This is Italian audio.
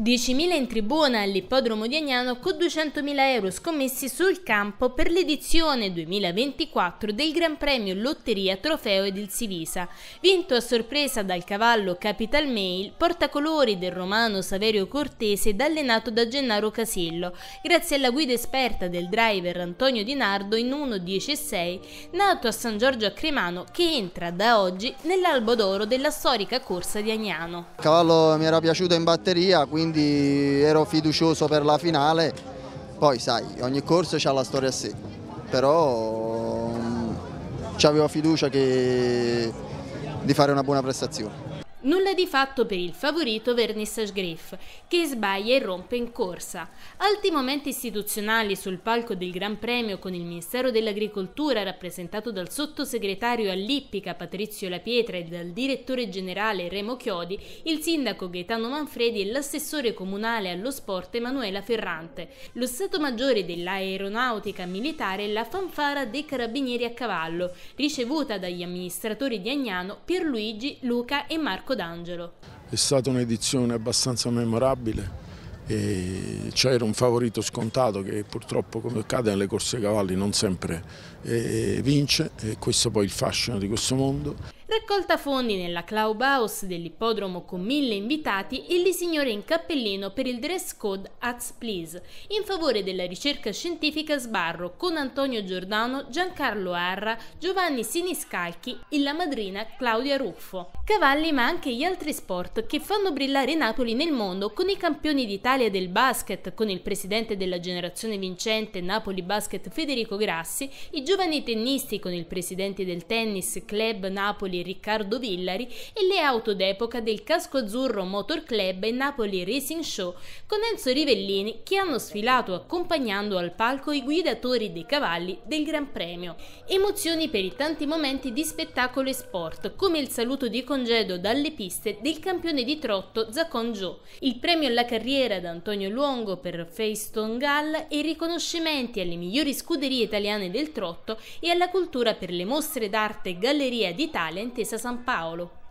10.000 in tribuna all'ippodromo di Agnano con 200.000 euro scommessi sul campo per l'edizione 2024 del Gran Premio Lotteria Trofeo Edil il Sivisa, vinto a sorpresa dal cavallo Capital Mail, portacolori del romano Saverio Cortese ed allenato da Gennaro Casillo, grazie alla guida esperta del driver Antonio Di Nardo in 1.16, nato a San Giorgio a Cremano, che entra da oggi nell'albo d'oro della storica corsa di Agnano. Il cavallo mi era piaciuto in batteria, quindi quindi ero fiducioso per la finale. Poi sai, ogni corso ha la storia a sé, però mm, avevo fiducia che... di fare una buona prestazione. Nulla di fatto per il favorito Vernissage Griff, che sbaglia e rompe in corsa. Alti momenti istituzionali sul palco del Gran Premio con il Ministero dell'Agricoltura rappresentato dal sottosegretario all'Ippica Patrizio La Pietra e dal direttore generale Remo Chiodi, il sindaco Gaetano Manfredi e l'assessore comunale allo sport Emanuela Ferrante. Lo Stato Maggiore dell'Aeronautica Militare la fanfara dei Carabinieri a cavallo, ricevuta dagli amministratori di Agnano Pierluigi, Luca e Marco Marco D'Angelo. È stata un'edizione abbastanza memorabile, c'era un favorito scontato che purtroppo come accade nelle corse cavalli non sempre eh, vince e questo poi è il fascino di questo mondo. Raccolta fondi nella clubhouse dell'ippodromo con mille invitati e le signore in cappellino per il dress code Hats Please in favore della ricerca scientifica Sbarro con Antonio Giordano, Giancarlo Arra, Giovanni Siniscalchi e la madrina Claudia Ruffo. Cavalli ma anche gli altri sport che fanno brillare Napoli nel mondo con i campioni d'Italia del basket con il presidente della generazione vincente Napoli Basket Federico Grassi, i giovani tennisti con il presidente del tennis Club Napoli Riccardo Villari e le auto d'epoca del Casco Azzurro Motor Club e Napoli Racing Show con Enzo Rivellini che hanno sfilato accompagnando al palco i guidatori dei cavalli del Gran Premio. Emozioni per i tanti momenti di spettacolo e sport, come il saluto di congedo dalle piste del campione di trotto Zacon Joe, il premio alla carriera da Antonio Luongo per Feiston Gall e i riconoscimenti alle migliori scuderie italiane del trotto e alla cultura per le mostre d'arte e galleria di talent Intesa San Paolo.